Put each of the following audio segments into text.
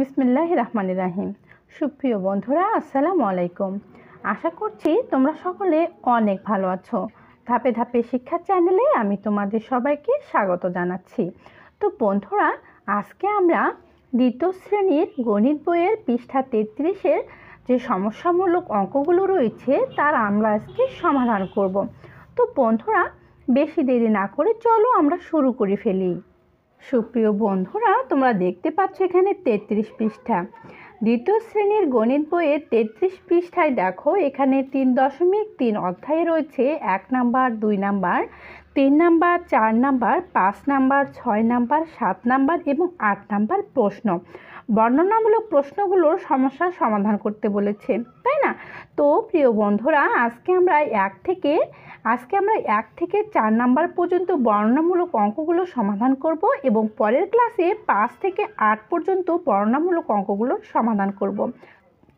বিসমিল্লাহ রহমান রাহিম সুপ্রিয় বন্ধুরা আসসালামু আলাইকুম আশা করছি তোমরা সকলে অনেক ভালো আছো ধাপে ধাপে শিক্ষা চ্যানেলে আমি তোমাদের সবাইকে স্বাগত জানাচ্ছি তো বন্ধুরা আজকে আমরা দ্বিতীয় শ্রেণীর গণিত বইয়ের পৃষ্ঠা তেত্রিশের যে সমস্যামূলক অঙ্কগুলো রয়েছে তার আমরা আজকে সমাধান করব তো বন্ধুরা বেশি দেরি না করে চলো আমরা শুরু করে ফেলি সুপ্রিয় বন্ধুরা তোমরা দেখতে পাচ্ছ এখানে তেত্রিশ পৃষ্ঠা দ্বিতীয় শ্রেণীর গণিত বইয়ের তেত্রিশ পৃষ্ঠায় দেখো এখানে তিন দশমিক তিন অধ্যায়ে রয়েছে এক নাম্বার দুই নাম্বার তিন নাম্বার চার নাম্বার পাঁচ নাম্বার ছয় নাম্বার সাত নাম্বার এবং আট নাম্বার প্রশ্ন বর্ণনামূলক প্রশ্নগুলোর সমস্যার সমাধান করতে বলেছে তাই না তো প্রিয় বন্ধুরা আজকে আমরা এক থেকে আজকে আমরা এক থেকে চার নাম্বার পর্যন্ত বর্ণনামূলক অঙ্কগুলো সমাধান করব এবং পরের ক্লাসে পাঁচ থেকে আট পর্যন্ত বর্ণনামূলক অঙ্কগুলোর সমাধান করব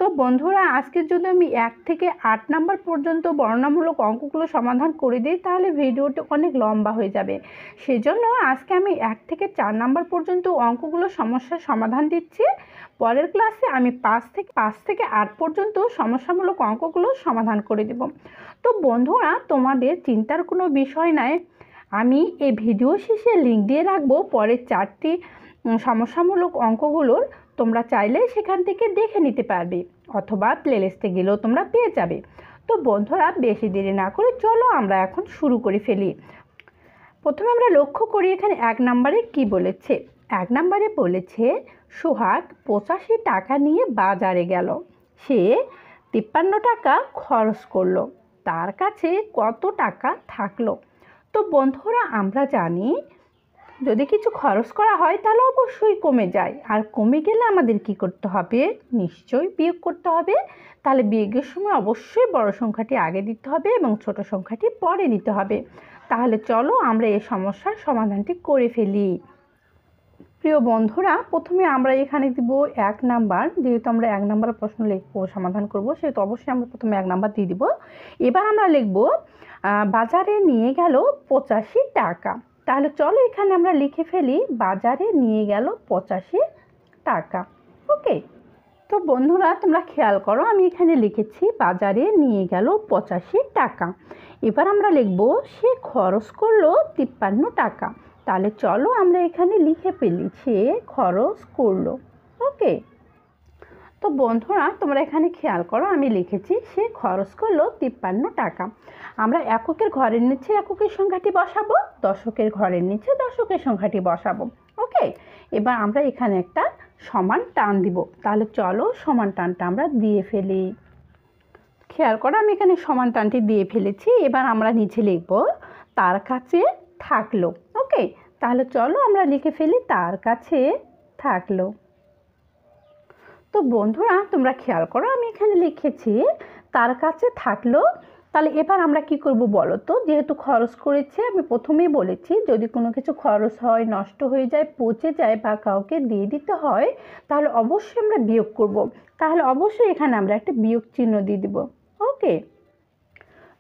তো বন্ধুরা আজকে যদি আমি এক থেকে আট নাম্বার পর্যন্ত বর্ণনামূলক অঙ্কগুলো সমাধান করে দিই তাহলে ভিডিওটি অনেক লম্বা হয়ে যাবে সেজন্য আজকে আমি এক থেকে চার নাম্বার পর্যন্ত অঙ্কগুলো সমস্যার সমাধান দিচ্ছি পরের ক্লাসে আমি পাঁচ থেকে পাঁচ থেকে আট পর্যন্ত সমস্যামূলক অঙ্কগুলো সমাধান করে দেব তো বন্ধুরা তোমাদের চিন্তার কোনো বিষয় নাই আমি এই ভিডিও শেষে লিঙ্ক দিয়ে রাখবো পরের চারটি সমস্যামূলক অঙ্কগুলোর তোমরা চাইলে সেখান থেকে দেখে নিতে পারবে অথবা প্লেলিস্টে গেলেও তোমরা পেয়ে যাবে তো বন্ধুরা বেশি দেরি না করে চলো আমরা এখন শুরু করে ফেলি প্রথমে আমরা লক্ষ্য করি এখানে এক নম্বরে কি বলেছে এক নম্বরে বলেছে সোহাগ পঁচাশি টাকা নিয়ে বাজারে গেল সে তিপ্পান্ন টাকা খরচ করলো তার কাছে কত টাকা থাকলো তো বন্ধুরা আমরা জানি যদি কিছু খরচ করা হয় তাহলে অবশ্যই কমে যায় আর কমে গেলে আমাদের কি করতে হবে নিশ্চয়ই বিয়োগ করতে হবে তাহলে বিয়োগের সময় অবশ্যই বড় সংখ্যাটি আগে দিতে হবে এবং ছোট সংখ্যাটি পরে দিতে হবে তাহলে চলো আমরা এই সমস্যার সমাধানটি করে ফেলি প্রিয় বন্ধুরা প্রথমে আমরা এখানে দিব এক নাম্বার যেহেতু আমরা এক নাম্বার প্রশ্ন লিখবো সমাধান করব সেহেতু অবশ্যই আমরা প্রথমে এক নাম্বার দিয়ে দিব এবার আমরা লিখব বাজারে নিয়ে গেল পঁচাশি টাকা তাহলে চলো এখানে আমরা লিখে ফেলি বাজারে নিয়ে গেল পঁচাশি টাকা ওকে তো বন্ধুরা তোমরা খেয়াল করো আমি এখানে লিখেছি বাজারে নিয়ে গেল পঁচাশি টাকা এবার আমরা লিখব সে খরচ করলো তিপ্পান্ন টাকা তাহলে চলো আমরা এখানে লিখে ফেলি সে খরচ করলো ওকে তো বন্ধুরা তোমরা এখানে খেয়াল করো আমি লিখেছি সে খরচ করলো তিপ্পান্ন টাকা আমরা এককের ঘরের নিচে এককের সংখ্যাটি বসাবো দশকের ঘরের নিচে দশকের সংখ্যাটি বসাবো ওকে এবার আমরা এখানে একটা সমান টান দিব তাহলে চলো সমান টানটা আমরা দিয়ে ফেলি খেয়াল করো আমি এখানে সমান টানটি দিয়ে ফেলেছি এবার আমরা নিচে লিখব তার কাছে থাকলো ওকে তাহলে চলো আমরা লিখে ফেলি তার কাছে থাকলো তো বন্ধুরা তোমরা খেয়াল করো আমি এখানে লিখেছি তার কাছে থাকলো তাহলে এবার আমরা কি করব বলো তো যেহেতু খরচ করেছে আমি প্রথমেই বলেছি যদি কোনো কিছু খরচ হয় নষ্ট হয়ে যায় পচে যায় বা কাউকে দিয়ে দিতে হয় তাহলে অবশ্যই আমরা বিয়োগ করব। তাহলে অবশ্যই এখানে আমরা একটা বিয়োগ চিহ্ন দিয়ে দিব ওকে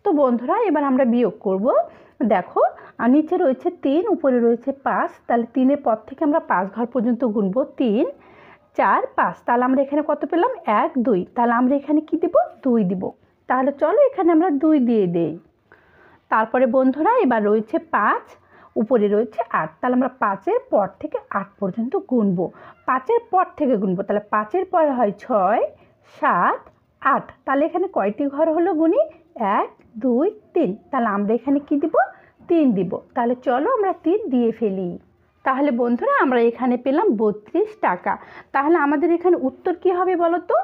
তো বন্ধুরা এবার আমরা বিয়োগ করব দেখো আর নিচে রয়েছে তিন উপরে রয়েছে পাঁচ তাহলে তিনের পর থেকে আমরা পাঁচ ঘর পর্যন্ত গুনবো তিন চার পাঁচ তাহলে আমরা এখানে কত পেলাম এক দুই তাহলে আমরা এখানে কি দিব দুই দিব তাহলে চলো এখানে আমরা দুই দিয়ে দেই তারপরে বন্ধুরা এবার রয়েছে পাঁচ উপরে রয়েছে আট তাহলে আমরা পাঁচের পর থেকে আট পর্যন্ত গুনবো পাঁচের পর থেকে গুনবো তাহলে পাঁচের পর হয় ছয় সাত আট তাহলে এখানে কয়টি ঘর হলো গুনি এক দুই তিন তাহলে আমরা এখানে কি দিব তিন দিব তাহলে চলো আমরা তিন দিয়ে ফেলি তাহলে বন্ধুরা আমরা এখানে পেলাম বত্রিশ টাকা তাহলে আমাদের এখানে উত্তর কি হবে বলো তো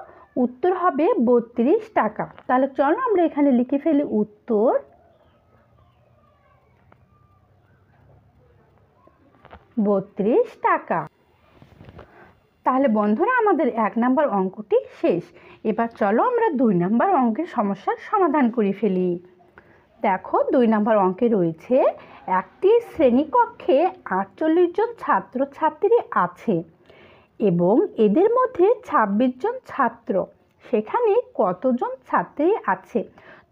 উত্তর হবে বত্রিশ টাকা তাহলে চলো আমরা এখানে লিখে ফেলি উত্তর বত্রিশ টাকা তাহলে বন্ধুরা আমাদের এক নাম্বার অঙ্কটি শেষ এবার চলো আমরা দুই নাম্বার অঙ্কের সমস্যার সমাধান করে ফেলি দেখো দুই নম্বর অঙ্কে রয়েছে একটি শ্রেণীকক্ষে আটচল্লিশ জন ছাত্রছাত্রী আছে এবং এদের মধ্যে ২৬ জন ছাত্র সেখানে কতজন ছাত্রী আছে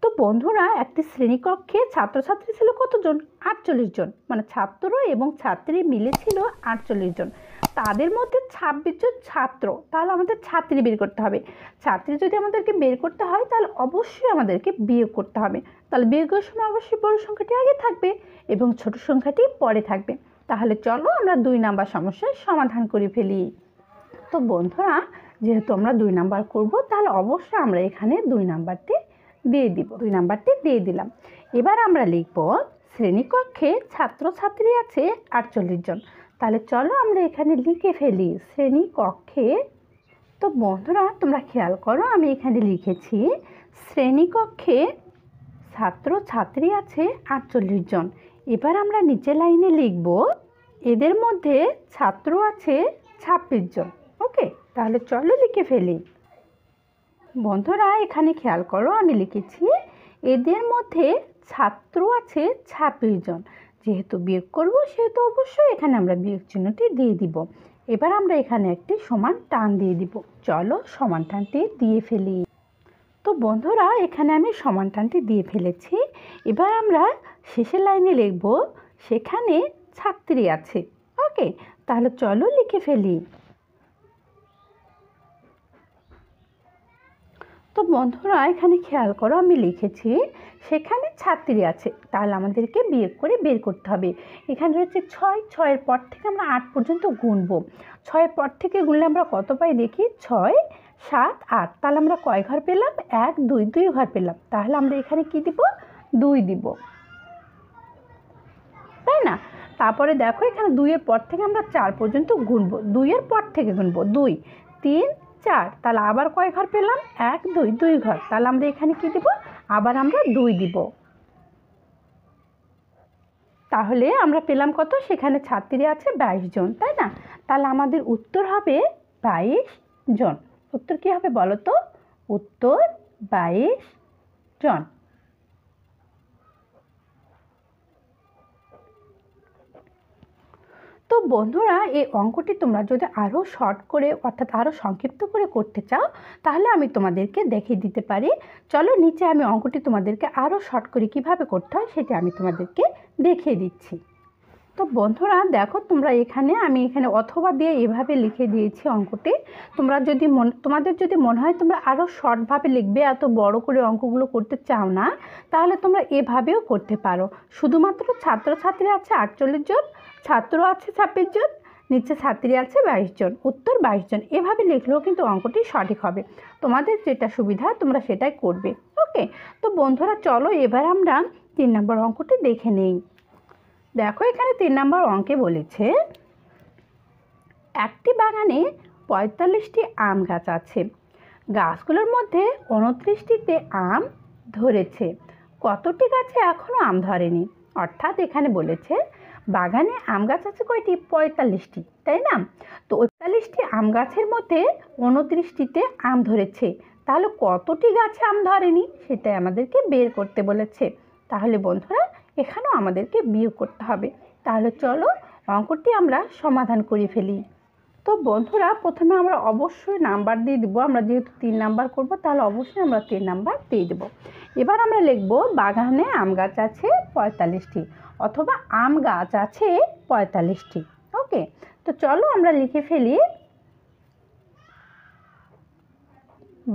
তো বন্ধুরা একটি শ্রেণীকক্ষে ছাত্রছাত্রী ছিল কতজন আটচল্লিশ জন মানে ছাত্র এবং ছাত্রী মিলে ছিল আটচল্লিশ জন তাদের মধ্যে ছাব্বিশ জন ছাত্র তাহলে আমাদের ছাত্রী বের করতে হবে ছাত্রী যদি আমাদেরকে বের করতে হয় তাহলে অবশ্যই আমাদেরকে বিয়োগ করতে হবে তাহলে বিয়োগের সময় অবশ্যই বড় সংখ্যাটি আগে থাকবে এবং ছোট সংখ্যাটি পরে থাকবে তাহলে চলো আমরা দুই নাম্বার সমস্যার সমাধান করে ফেলি তো বন্ধুরা যেহেতু আমরা দুই নাম্বার করব তাহলে অবশ্যই আমরা এখানে দুই নাম্বারটি দিয়ে দিব দুই নাম্বারটি দিয়ে দিলাম এবার আমরা লিখব শ্রেণীকক্ষে ছাত্রছাত্রী আছে আটচল্লিশ জন তাহলে চলো আমরা এখানে লিখে ফেলি শ্রেণী কক্ষে তো বন্ধুরা তোমরা খেয়াল করো আমি এখানে লিখেছি শ্রেণীকক্ষে ছাত্র ছাত্রী আছে আটচল্লিশ জন এবার আমরা নিচে লাইনে লিখব এদের মধ্যে ছাত্র আছে ছাব্বিশ জন ওকে তাহলে চলো লিখে ফেলি বন্ধুরা এখানে খেয়াল করো আমি লিখেছি এদের মধ্যে ছাত্র আছে ছাব্বিশ জন যেহেতু বিয়োগ করব সেহেতু অবশ্যই এখানে আমরা বিয়োগ চিহ্নটি দিয়ে দিব এবার আমরা এখানে একটি সমান টান দিয়ে দিব চলো সমান টানটি দিয়ে ফেলি তো বন্ধুরা এখানে আমি সমান টানটি দিয়ে ফেলেছি এবার আমরা শেষের লাইনে লিখব সেখানে ছাত্রী আছে ওকে তাহলে চলো লিখে ফেলি তো বন্ধুরা এখানে খেয়াল করো আমি লিখেছি সেখানে ছাত্রী আছে তাহলে আমাদেরকে বিয়োগ করে বের করতে হবে এখানে রয়েছে ছয় ছয়ের পর থেকে আমরা আট পর্যন্ত গুনবো ছয়ের পর থেকে গুনলে আমরা কত পাই দেখি ছয় সাত আট তাহলে আমরা কয় ঘর পেলাম এক দুই দুই ঘর পেলাম তাহলে আমরা এখানে কি দিব দুই দিব তাই না তারপরে দেখো এখানে দুইয়ের পর থেকে আমরা চার পর্যন্ত গুনবো দুইয়ের পর থেকে গুনবো দুই তিন চার তাহলে আবার কয় ঘর পেলাম এক দুই দুই ঘর তাহলে আমরা এখানে কি দেব আবার আমরা দুই দিব তাহলে আমরা পেলাম কত সেখানে ছাত্রী আছে বাইশ জন তাই না তাহলে আমাদের উত্তর হবে বাইশ জন উত্তর কি হবে বলো তো উত্তর বাইশ জন তো বন্ধুরা এই অঙ্কটি তোমরা যদি আরও শর্ট করে অর্থাৎ আরও সংক্ষিপ্ত করে করতে চাও তাহলে আমি তোমাদেরকে দেখিয়ে দিতে পারি চলো নিচে আমি অঙ্কটি তোমাদেরকে আরও শর্ট করে কিভাবে করতে হয় সেটা আমি তোমাদেরকে দেখিয়ে দিচ্ছি তো বন্ধুরা দেখো তোমরা এখানে আমি এখানে অথবা দিয়ে এভাবে লিখে দিয়েছি অঙ্কটি তোমরা যদি মন তোমাদের যদি মনে হয় তোমরা আরও শর্টভাবে লিখবে এত বড় করে অঙ্কগুলো করতে চাও না তাহলে তোমরা এভাবেও করতে পারো শুধুমাত্র ছাত্রছাত্রী আছে আটচল্লিশ জন ছাত্র আছে ছাব্বিশ জন নিচে ছাত্রী আছে বাইশ জন উত্তর বাইশ জন এভাবে লিখলেও কিন্তু অঙ্কটি সঠিক হবে তোমাদের যেটা সুবিধা তোমরা সেটাই করবে ওকে তো বন্ধুরা চলো এবার আমরা তিন নম্বর অঙ্কটি দেখে নেই দেখো এখানে তিন নম্বর অঙ্কে বলেছে একটি বাগানে পঁয়তাল্লিশটি আম গাছ আছে গাছগুলোর মধ্যে উনত্রিশটিতে আম ধরেছে কতটি গাছে এখনও আম ধরেনি অর্থাৎ এখানে বলেছে বাগানে আম গাছ আছে কয়টি পঁয়তাল্লিশটি তাই না তো পঁয়তাল্লিশটি আম গাছের মধ্যে উনত্রিশটিতে আম ধরেছে তাহলে কতটি গাছে আম ধরেনি সেটাই আমাদেরকে বের করতে বলেছে তাহলে বন্ধুরা এখানেও আমাদেরকে বিয়োগ করতে হবে তাহলে চলো অঙ্কটি আমরা সমাধান করে ফেলি তো বন্ধুরা প্রথমে আমরা অবশ্যই নাম্বার দিয়ে দেবো আমরা যেহেতু তিন নাম্বার করব তাহলে অবশ্যই আমরা তিন নাম্বার দিয়ে দেবো এবার আমরা লিখব বাগানে আম গাছ আছে পঁয়তাল্লিশটি অথবা আম গাছ আছে পঁয়তাল্লিশটি ওকে তো চলো আমরা লিখে ফেলি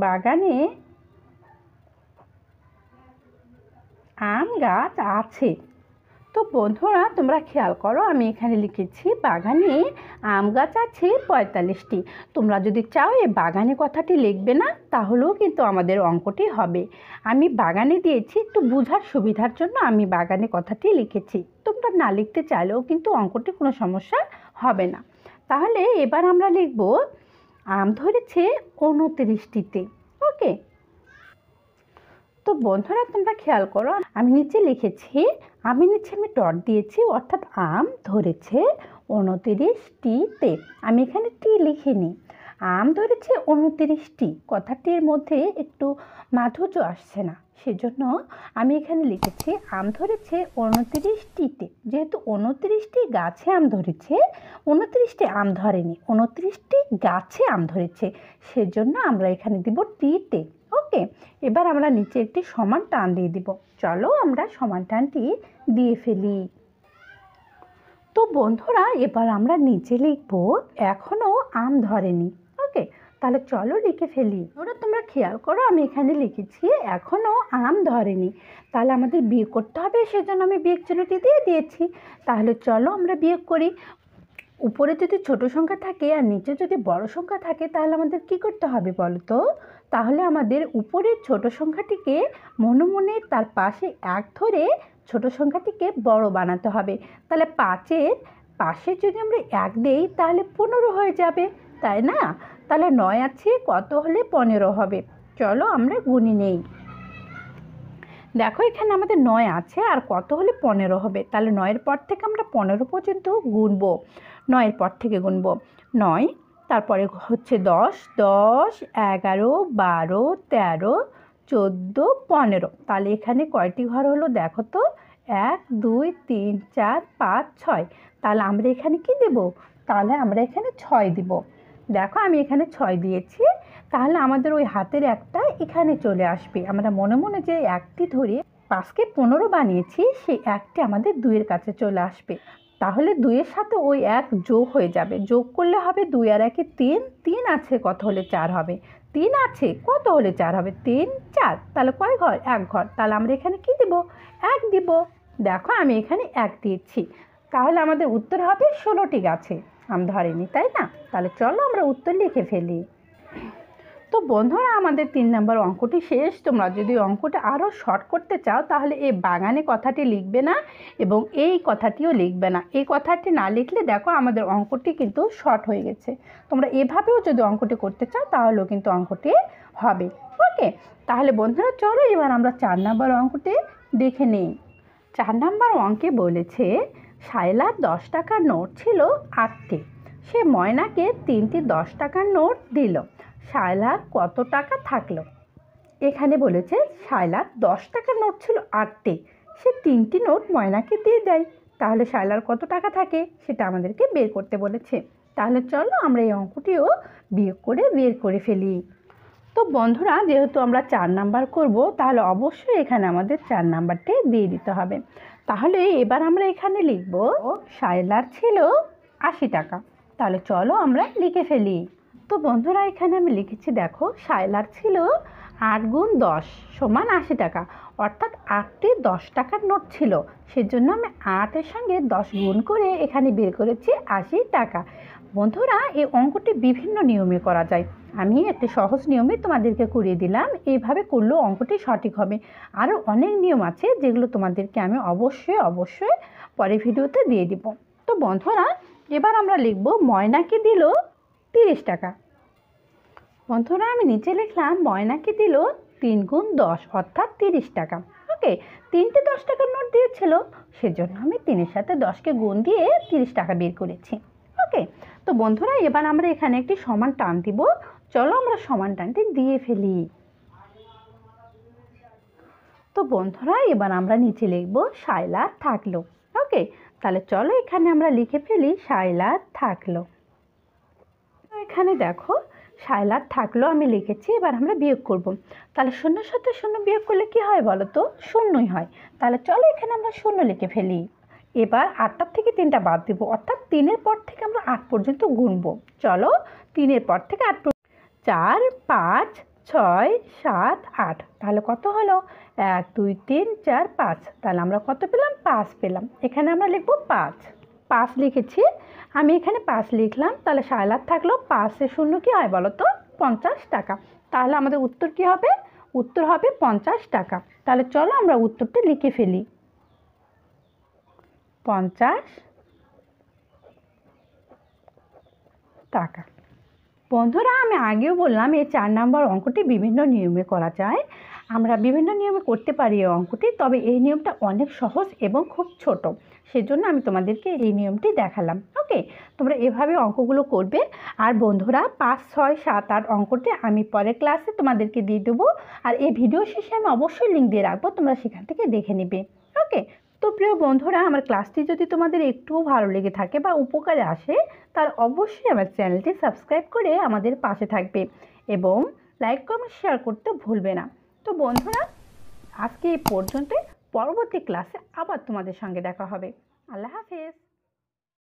বাগানে আম গাছ আছে তো বন্ধুরা তোমরা খেয়াল করো আমি এখানে লিখেছি বাগানে আম গাছ আছে পঁয়তাল্লিশটি তোমরা যদি চাও এই বাগানে কথাটি লিখবে না তাহলেও কিন্তু আমাদের অঙ্কটি হবে আমি বাগানে দিয়েছি একটু বোঝার সুবিধার জন্য আমি বাগানে কথাটি লিখেছি তোমরা না লিখতে চাইলেও কিন্তু অঙ্কটি কোনো সমস্যা হবে না তাহলে এবার আমরা লিখব আম ধরেছে উনত্রিশটিতে ওকে তো বন্ধুরা তোমরা খেয়াল করো আমি নিচে লিখেছি আমি নিচে আমি টট দিয়েছি অর্থাৎ আম ধরেছে টিতে আমি এখানে টি লিখিনি আম ধরেছে টি কথাটির মধ্যে একটু মাধুর্য আসছে না সেজন্য আমি এখানে লিখেছি আম ধরেছে টিতে যেহেতু উনত্রিশটি গাছে আম ধরেছে উনত্রিশটি আম ধরেনি উনত্রিশটি গাছে আম ধরেছে সেজন্য আমরা এখানে দিব টিতে এবার আমরা নিচে একটি সমান টান দিয়ে দিব চলো আমরা সমান টানটি দিয়ে ফেলি তো বন্ধুরা এবার আমরা নিচে লিখব এখনও আম ধরেনি ওকে তাহলে চলো লিখে ফেলি ওরা তোমরা খেয়াল করো আমি এখানে লিখেছি এখনও আম ধরেনি তাহলে আমাদের বিয়ে করতে হবে সেজন্য আমি বিয়ে চিহ্নটি দিয়ে দিয়েছি তাহলে চলো আমরা বিয়ে করি উপরে যদি ছোট সংখ্যা থাকে আর নিচে যদি বড় সংখ্যা থাকে তাহলে আমাদের কি করতে হবে বলো তো তাহলে আমাদের উপরের ছোট সংখ্যাটিকে মনে মনে তার পাশে এক ধরে ছোট সংখ্যাটিকে বড় বানাতে হবে তাহলে পাঁচের পাশে যদি আমরা এক দেই তাহলে পনেরো হয়ে যাবে তাই না তাহলে নয় আছে কত হলে পনেরো হবে চলো আমরা গুনি নেই দেখো এখানে আমাদের নয় আছে আর কত হলে পনেরো হবে তাহলে নয়ের পর থেকে আমরা পনেরো পর্যন্ত গুনবো নয়ের পর থেকে গুনবো নয় তারপরে হচ্ছে দশ দশ এগারো বারো তেরো চোদ্দো পনেরো তাহলে এখানে কয়টি ঘর হলো দেখো তো এক দুই তিন চার পাঁচ ছয় তাহলে আমরা এখানে কি দেব তাহলে আমরা এখানে ছয় দিব দেখো আমি এখানে ছয় দিয়েছি তাহলে আমাদের ওই হাতের একটা এখানে চলে আসবে আমরা মনে মনে যে একটি ধরে পাঁচকে পনেরো বানিয়েছি সেই একটি আমাদের দুইয়ের কাছে চলে আসবে তাহলে দুইয়ের সাথে ওই এক যোগ হয়ে যাবে যোগ করলে হবে দুই আর একে তিন তিন আছে কত হলে চার হবে তিন আছে কত হলে চার হবে তিন চার তাহলে কয় ঘর এক ঘর তাহলে আমরা এখানে কি দিব এক দিব দেখো আমি এখানে এক দিয়েছি তাহলে আমাদের উত্তর হবে ষোলোটি গাছে আমি ধরেনি তাই না তাহলে চলো আমরা উত্তর লিখে ফেলি তো বন্ধুরা আমাদের তিন নম্বর অঙ্কটি শেষ তোমরা যদি অঙ্কটা আরও শর্ট করতে চাও তাহলে এই বাগানে কথাটি লিখবে না এবং এই কথাটিও লিখবে না এই কথাটি না লিখলে দেখো আমাদের অঙ্কটি কিন্তু শর্ট হয়ে গেছে তোমরা এভাবেও যদি অঙ্কটি করতে চাও তাহলেও কিন্তু অঙ্কটি হবে ওকে তাহলে বন্ধুরা চলো এবার আমরা চার নম্বর অঙ্কটি দেখে নিই চার নম্বর অঙ্কে বলেছে সাইলার দশ টাকার নোট ছিল আটটি সে ময়নাকে তিনটি দশ টাকার নোট দিল শায়লার কত টাকা থাকলো এখানে বলেছে শায়লার দশ টাকার নোট ছিল আটটে সে তিনটি নোট ময়নাকে দিয়ে দেয় তাহলে শায়লার কত টাকা থাকে সেটা আমাদেরকে বের করতে বলেছে তাহলে চলো আমরা এই অঙ্কটিও বিয়োগ করে বের করে ফেলি তো বন্ধুরা যেহেতু আমরা চার নাম্বার করব তাহলে অবশ্যই এখানে আমাদের চার নাম্বারটাই দিয়ে দিতে হবে তাহলে এবার আমরা এখানে লিখব শায়লার ছিল আশি টাকা তাহলে চলো আমরা লিখে ফেলি তো বন্ধুরা এখানে আমি লিখেছি দেখো সায়লার ছিল আট গুণ দশ সমান আশি টাকা অর্থাৎ আটটি দশ টাকার নোট ছিল সেজন্য আমি আটের সঙ্গে দশ গুণ করে এখানে বের করেছি আশি টাকা বন্ধুরা এই অঙ্কটি বিভিন্ন নিয়মে করা যায় আমি একটি সহজ নিয়মে তোমাদেরকে করিয়ে দিলাম এইভাবে করলেও অঙ্কটি সঠিক হবে আরও অনেক নিয়ম আছে যেগুলো তোমাদেরকে আমি অবশ্যই অবশ্যই পরে ভিডিওতে দিয়ে দিব তো বন্ধুরা এবার আমরা লিখব ময়নাকে দিল তিরিশ টাকা বন্ধুরা আমি নিচে লিখলাম ময়নাকে দিল তিন গুণ দশ অর্থাৎ তিরিশ টাকা ওকে তিনটে দশ টাকার নোট দিয়েছিল সেজন্য আমি তিনের সাথে দশকে গুণ দিয়ে তিরিশ টাকা বের করেছি ওকে তো বন্ধুরা এবার আমরা এখানে একটি সমান টান দিব চলো আমরা সমান টানটি দিয়ে ফেলি তো বন্ধুরা এবার আমরা নিচে লিখব সায়লা থাকলো ওকে তাহলে চলো এখানে আমরা লিখে ফেলি সায়লা থাকলো এখানে দেখো সায়লার থাকলো আমি লিখেছি এবার আমরা বিয়োগ করব। তাহলে শূন্যের সাথে শূন্য বিয়োগ করলে কি হয় বলো তো শূন্যই হয় তাহলে চলো এখানে আমরা শূন্য লিখে ফেলি এবার আটটার থেকে তিনটা বাদ দেবো অর্থাৎ তিনের পর থেকে আমরা আট পর্যন্ত গুনবো চলো তিনের পর থেকে আট চার পাঁচ ছয় সাত আট তাহলে কত হলো এক দুই তিন চার পাঁচ তাহলে আমরা কত পেলাম পাঁচ পেলাম এখানে আমরা লিখবো পাঁচ পাঁচ লিখেছি আমি এখানে পাঁচ লিখলাম তাহলে সাড়ে লাখ থাকলো পাঁচে শূন্য কী হয় বলো তো পঞ্চাশ টাকা তাহলে আমাদের উত্তর কী হবে উত্তর হবে পঞ্চাশ টাকা তাহলে চলো আমরা উত্তরটা লিখে ফেলি পঞ্চাশ টাকা বন্ধুরা আমি আগেও বললাম এই চার নাম্বার অঙ্কটি বিভিন্ন নিয়মে করা যায় আমরা বিভিন্ন নিয়মে করতে পারি এই অঙ্কটি তবে এই নিয়মটা অনেক সহজ এবং খুব ছোট সেজন্য আমি তোমাদেরকে এই নিয়মটি দেখালাম ওকে তোমরা এভাবে অঙ্কগুলো করবে আর বন্ধুরা পাঁচ ছয় সাত আট অঙ্কটি আমি পরের ক্লাসে তোমাদেরকে দিয়ে দেবো আর এই ভিডিও শেষে আমি অবশ্যই লিঙ্ক দিয়ে রাখবো তোমরা সেখান থেকে দেখে নিবে ওকে তো প্রিয় বন্ধুরা আমার ক্লাসটি যদি তোমাদের একটুও ভালো লেগে থাকে বা উপকারে আসে তার অবশ্যই আমার চ্যানেলটি সাবস্ক্রাইব করে আমাদের পাশে থাকবে এবং লাইক কমেন্ট শেয়ার করতে ভুলবে না তো বন্ধুরা আজকে এই পর্যন্তই পরবর্তী ক্লাসে আবার তোমাদের সঙ্গে দেখা হবে আল্লাহ হাফেজ